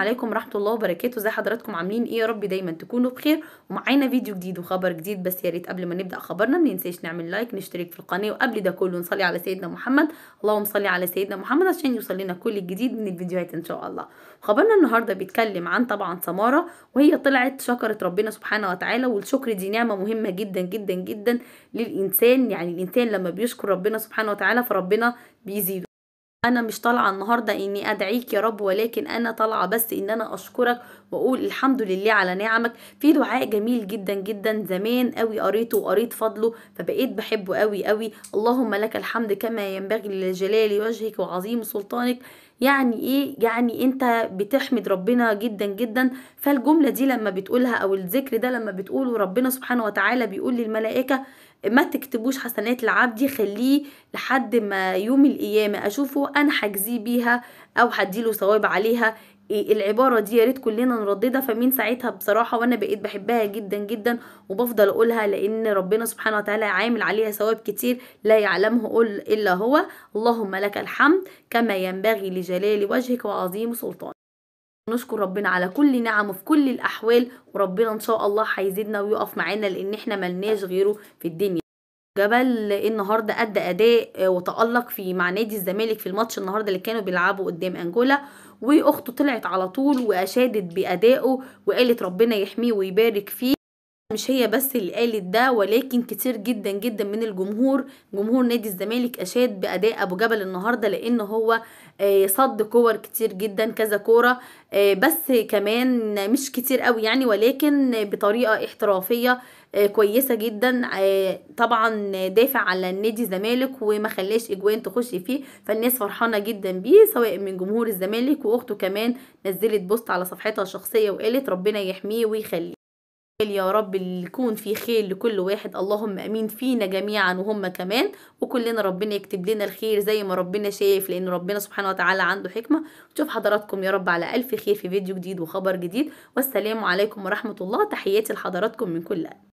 عليكم ورحمة الله وبركاته زي حضراتكم عاملين ايه يا رب دايما تكونوا بخير ومعانا فيديو جديد وخبر جديد بس يا ريت قبل ما نبدأ خبرنا ما ننساش نعمل لايك نشترك في القناة وقبل ده كله نصلي على سيدنا محمد اللهم صلي على سيدنا محمد عشان يوصل لنا كل الجديد من الفيديوهات ان شاء الله خبرنا النهاردة بيتكلم عن طبعا سمارة وهي طلعت شكرت ربنا سبحانه وتعالى والشكر دي نعمة مهمة جدا جدا جدا للإنسان يعني الإنسان لما بيشكر ربنا سبحانه وتعالى فربنا بيزيده انا مش طالعه النهارده اني ادعيك يا رب ولكن انا طالعه بس ان انا اشكرك واقول الحمد لله على نعمك في دعاء جميل جدا جدا زمان قوي قريته وقريت فضله فبقيت بحبه قوي قوي اللهم لك الحمد كما ينبغي لجلال وجهك وعظيم سلطانك يعني ايه يعني انت بتحمد ربنا جدا جدا فالجمله دي لما بتقولها او الذكر ده لما بتقوله ربنا سبحانه وتعالى بيقول للملائكه ما تكتبوش حسنات العبد خليه لحد ما يوم القيامه اشوفه انا هجزيه بيها او هديله ثواب عليها إيه، العباره دي يا ريت كلنا نرددها فمن ساعتها بصراحه وانا بقيت بحبها جدا جدا وبفضل اقولها لان ربنا سبحانه وتعالى عامل عليها ثواب كتير لا يعلمه الا هو اللهم لك الحمد كما ينبغي لجلال وجهك وعظيم سلطانك نشكر ربنا على كل نعمه في كل الاحوال وربنا ان شاء الله هيزيدنا ويقف معانا لان احنا ملناش غيره في الدنيا جبل النهارده ادى اداء آه، وتالق في مع نادي الزمالك في الماتش النهارده اللي كانوا بيلعبوا قدام انجولا واخته طلعت على طول واشادت بادائه وقالت ربنا يحميه ويبارك فيه مش هي بس اللي قالت ده ولكن كتير جدا جدا من الجمهور جمهور نادي الزمالك اشاد باداء ابو جبل النهارده لان هو آه، صد كور كتير جدا كذا كوره آه، بس كمان مش كتير قوي يعني ولكن بطريقه احترافيه آه، كويسه جدا طبعا دافع على النادي الزمالك وما خلاش اجوان تخش فيه فالناس فرحانه جدا بيه سواء من جمهور الزمالك واخته كمان نزلت بوست على صفحتها الشخصيه وقالت ربنا يحميه ويخليه يا رب يكون في خير لكل واحد اللهم امين فينا جميعا وهم كمان وكلنا ربنا يكتب لنا الخير زي ما ربنا شايف لان ربنا سبحانه وتعالى عنده حكمه نشوف حضراتكم يا رب على الف خير في فيديو جديد وخبر جديد والسلام عليكم ورحمه الله تحياتي لحضراتكم من كل قلب